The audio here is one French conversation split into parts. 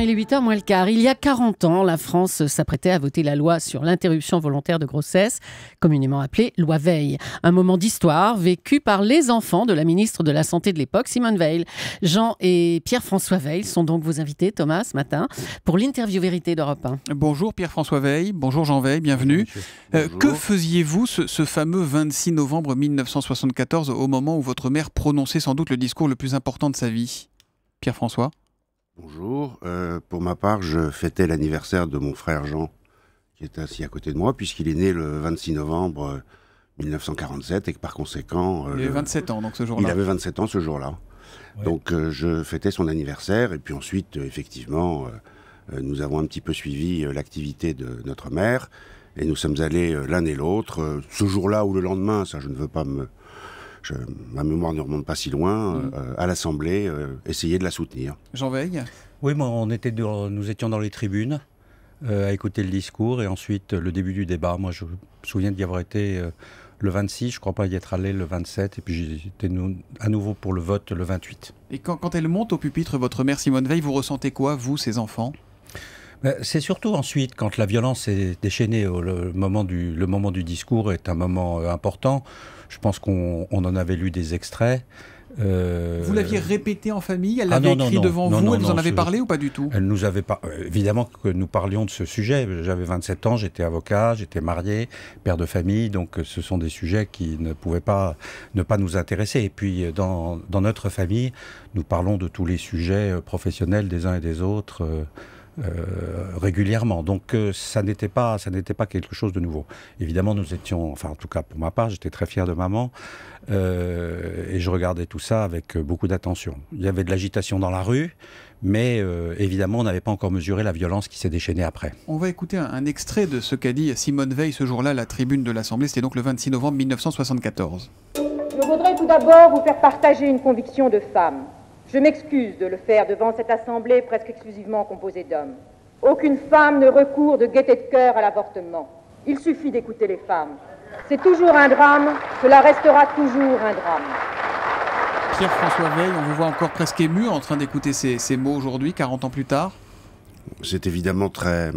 il est 8h moins le quart. Il y a 40 ans, la France s'apprêtait à voter la loi sur l'interruption volontaire de grossesse, communément appelée loi Veil. Un moment d'histoire vécu par les enfants de la ministre de la Santé de l'époque, Simone Veil. Jean et Pierre-François Veil sont donc vos invités, Thomas, ce matin, pour l'interview vérité d'Europe 1. Bonjour Pierre-François Veil, bonjour Jean Veil, bienvenue. Euh, que faisiez-vous ce, ce fameux 26 novembre 1974 au moment où votre mère prononçait sans doute le discours le plus important de sa vie Pierre-François Bonjour. Euh, pour ma part, je fêtais l'anniversaire de mon frère Jean, qui est assis à côté de moi, puisqu'il est né le 26 novembre 1947 euh, et que par conséquent. Euh, il avait 27 ans, donc ce jour-là. Il avait 27 ans ce jour-là. Donc je fêtais son anniversaire et puis ensuite, effectivement, nous avons un petit peu suivi l'activité de notre mère et nous sommes allés l'un et l'autre, ce jour-là ou le lendemain, ça je ne veux pas me, ma mémoire ne remonte pas si loin, mm. euh, à l'Assemblée, essayez euh, essayer de la soutenir. J'en Veille Oui, moi, on était nous étions dans les tribunes euh, à écouter le discours et ensuite le début du débat. Moi, je me souviens d'y avoir été le 26, je crois pas y être allé le 27, et puis j'étais à nouveau pour le vote le 28. Et quand, elle monte au pupitre, votre mère Simone Veil, vous ressentez quoi, vous, ses enfants c'est surtout ensuite, quand la violence est déchaînée, le moment du, le moment du discours est un moment euh, important. Je pense qu'on en avait lu des extraits. Euh, vous l'aviez répété en famille Elle ah, l'avait écrit devant vous Elle vous en avait parlé ou pas du tout Elle nous avait euh, Évidemment que nous parlions de ce sujet. J'avais 27 ans, j'étais avocat, j'étais marié, père de famille, donc ce sont des sujets qui ne pouvaient pas ne pas nous intéresser. Et puis dans, dans notre famille, nous parlons de tous les sujets professionnels des uns et des autres. Euh, régulièrement. Donc euh, ça n'était pas ça n'était pas quelque chose de nouveau. Évidemment, nous étions, enfin en tout cas pour ma part, j'étais très fier de maman euh, et je regardais tout ça avec beaucoup d'attention. Il y avait de l'agitation dans la rue, mais évidemment on n'avait pas encore mesuré la violence qui s'est déchaînée après. On va écouter un, un extrait de ce qu'a dit Simone Veil ce jour-là à la tribune de l'Assemblée. C'était donc le 26 novembre 1974. Je voudrais tout d'abord vous faire partager une conviction de femme. Je m'excuse de le faire devant cette assemblée presque exclusivement composée d'hommes. Aucune femme ne recourt de gaieté de cœur à l'avortement. Il suffit d'écouter les femmes. C'est toujours un drame, cela restera toujours un drame. Pierre-François Veil, on vous voit encore presque ému en train d'écouter ces, mots aujourd'hui, 40 ans plus tard. C'est évidemment très,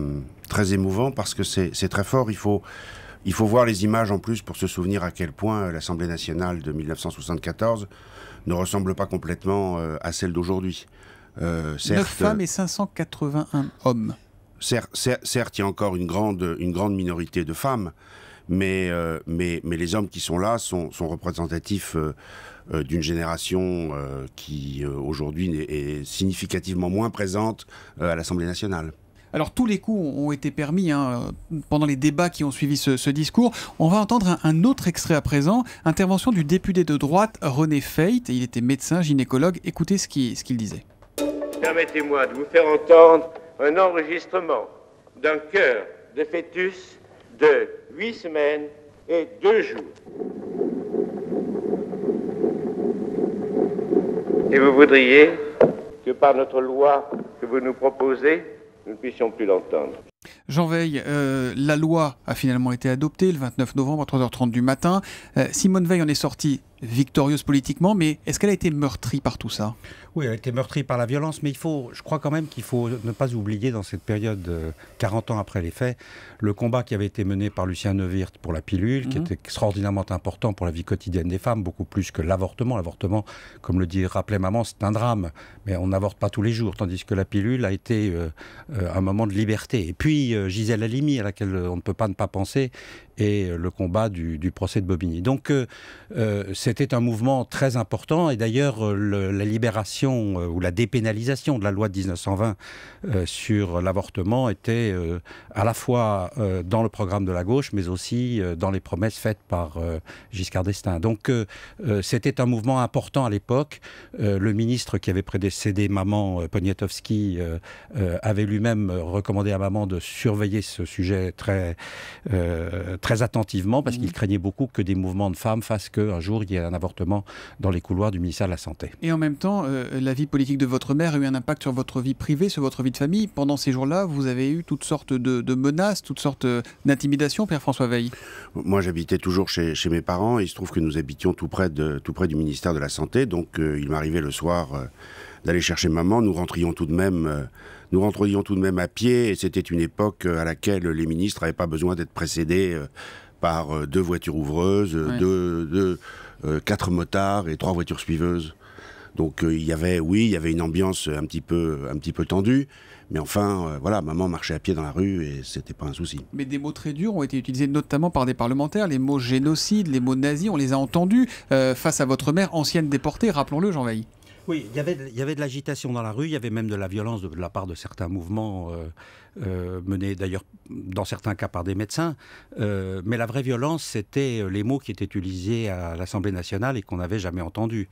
très émouvant parce que c'est très fort. Il faut, il faut voir les images en plus pour se souvenir à quel point euh, l'Assemblée nationale de 1974 ne ressemble pas complètement euh, à celle d'aujourd'hui. 9 euh, femmes et 581 hommes. Certes, il y a encore une grande, une grande minorité de femmes, mais, euh, mais, mais les hommes qui sont là sont, représentatifs d'une génération qui aujourd'hui est, significativement moins présente à l'Assemblée nationale. Alors tous les coups ont été permis hein, pendant les débats qui ont suivi ce, discours. On va entendre un, autre extrait à présent, intervention du député de droite René Feit. Il était médecin, gynécologue. Écoutez ce qu'il disait. Permettez-moi de vous faire entendre un enregistrement d'un cœur de fœtus de 8 semaines et 2 jours. Et vous voudriez que par notre loi que vous nous proposez, nous ne puissions plus l'entendre. Jean Veil, euh, la loi a finalement été adoptée le 29 novembre à 3h30 du matin. Euh, Simone Veil en est sortie victorieuse politiquement, mais est-ce qu'elle a été meurtrie par tout ça Oui, elle a été meurtrie par la violence, mais il faut, je crois quand même qu'il faut ne pas oublier dans cette période, 40 euh, ans après les faits, le combat qui avait été mené par Lucien Neuwirth pour la pilule, qui mhm. était extraordinairement important pour la vie quotidienne des femmes, beaucoup plus que l'avortement. L'avortement, comme le dit, rappelait maman, c'est un drame, mais on n'avorte pas tous les jours, tandis que la pilule a été euh, euh, un moment de liberté. Et puis Gisèle Halimi, à laquelle on ne peut pas ne pas penser, et euh, le combat du, procès de Bobigny. Donc euh, euh, c'était un mouvement très important et d'ailleurs la libération ou la dépénalisation de la loi de 1920 sur l'avortement était à la fois dans le programme de la gauche mais aussi dans les promesses faites par Giscard d'Estaing. Donc c'était un mouvement important à l'époque. le ministre qui avait prédécédé maman Poniatowski avait lui-même recommandé à maman de surveiller ce sujet très, très très attentivement parce mm. qu'il craignait beaucoup que des mouvements de femmes fassent qu'un jour il y ait un avortement dans les couloirs du ministère de la Santé. Et en même temps, euh, la vie politique de votre mère a eu un impact sur votre vie privée, sur votre vie de famille. Pendant ces jours-là, vous avez eu toutes sortes de, menaces, toutes sortes euh, d'intimidations, Père François Veil Moi, j'habitais toujours chez, mes parents il se trouve que nous habitions tout près, de, tout près du ministère de la Santé. Donc, euh, il m'arrivait le soir d'aller chercher maman, nous rentrions tout de même. Euh, nous rentrions tout de même à pied, et c'était une époque euh, à laquelle les ministres n'avaient pas besoin d'être précédés euh, par deux voitures ouvreuses, quatre motards et trois voitures suiveuses. Donc il y avait, oui, il y avait une ambiance un petit peu, un petit peu tendue, mais enfin, voilà, maman marchait à pied dans la rue et c'était pas un souci. Mais des mots très durs ont été utilisés notamment par des parlementaires, les mots génocide, les mots nazis, on les a entendus face à votre mère, ancienne déportée, rappelons-le, Jean Vailly. Oui, il y avait, de l'agitation dans la rue, il y avait même de la violence de, de la part de certains mouvements euh, euh, menée d'ailleurs dans certains cas par des médecins. Euh, mais la vraie violence, c'était euh, les mots qui étaient utilisés à l'Assemblée nationale et qu'on n'avait jamais entendus.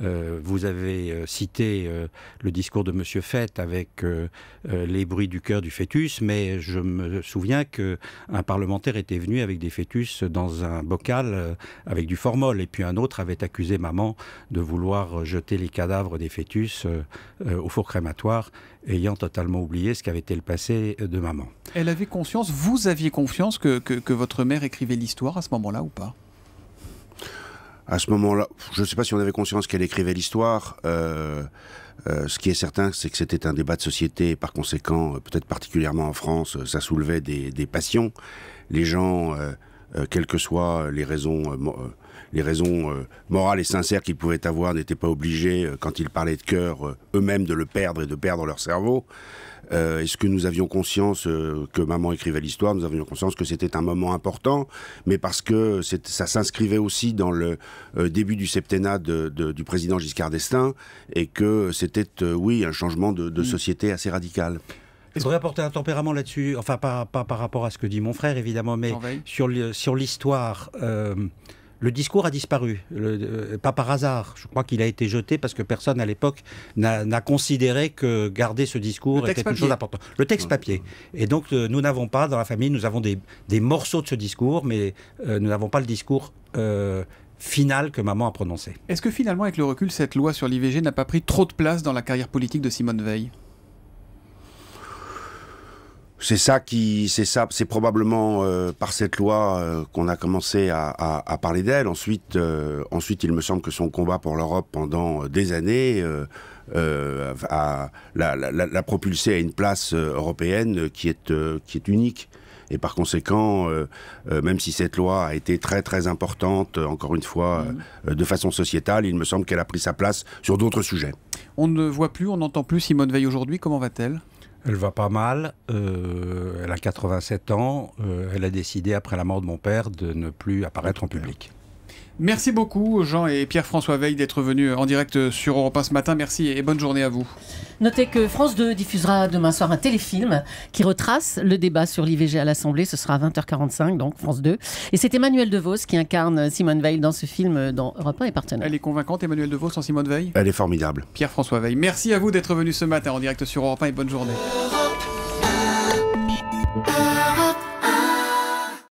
vous avez cité le discours de Monsieur Fett avec les bruits du cœur du fœtus, mais je me souviens qu'un parlementaire était venu avec des fœtus dans un bocal avec du formol, et puis un autre avait accusé maman de vouloir jeter les cadavres des fœtus au four crématoire, ayant totalement oublié ce qu'avait été le passé de maman. Elle avait conscience, vous aviez confiance que, votre mère écrivait l'histoire à ce moment-là ou pas à ce moment-là, je ne sais pas si on avait conscience qu'elle écrivait l'histoire. Euh, euh, ce qui est certain, c'est que c'était un débat de société. Et par conséquent, euh, peut-être particulièrement en France, ça soulevait des, passions. Les gens, quelles que soient les raisons, les raisons morales et sincères qu'ils pouvaient avoir, n'étaient pas obligés, quand ils parlaient de cœur, eux-mêmes de le perdre et de perdre leur cerveau. Euh, est-ce que nous avions conscience euh, que maman écrivait l'histoire Nous avions conscience que c'était un moment important, mais parce que ça s'inscrivait aussi dans le euh, début du septennat du président Giscard d'Estaing et que c'était, oui, un changement de, mm. société assez radical. Je voudrais apporter un tempérament là-dessus, enfin pas, par rapport à ce que dit mon frère évidemment, mais sur l'histoire le discours a disparu, euh, pas par hasard. Je crois qu'il a été jeté parce que personne à l'époque n'a considéré que garder ce discours était quelque chose d'important. Le texte papier. Et donc euh, nous n'avons pas dans la famille, nous avons des, morceaux de ce discours, mais euh, nous n'avons pas le discours. final que maman a prononcé. Est-ce que finalement, avec le recul, cette loi sur l'IVG n'a pas pris trop de place dans la carrière politique de Simone Veil c'est ça qui, c'est ça, c'est probablement euh, par cette loi euh, qu'on a commencé à, parler d'elle. Ensuite, euh, ensuite, il me semble que son combat pour l'Europe pendant des années a, l'a, la, propulsé à une place européenne qui est, unique. Et par conséquent, même si cette loi a été très très importante, encore une fois, mm. de façon sociétale, il me semble qu'elle a pris sa place sur d'autres sujets. On ne voit plus, on n'entend plus Simone Veil aujourd'hui, comment va-t-elle elle va pas mal. Euh, elle a 87 ans. Euh, elle a décidé, après la mort de mon père, de ne plus apparaître en public. Merci beaucoup Jean et Pierre-François Veil d'être venus en direct sur Europe 1 ce matin. Merci et bonne journée à vous. Notez que France 2 diffusera demain soir un téléfilm qui retrace le débat sur l'IVG à l'Assemblée. Ce sera à 20h45, donc France 2. Et c'est Emmanuel de Vos qui incarne Simone Veil dans ce film dans Europe 1 et partenaire. Elle est convaincante, Emmanuel de Vos en Simone Veil Elle est formidable. Pierre-François Veil, merci à vous d'être venus ce matin en direct sur Europe 1 et bonne journée.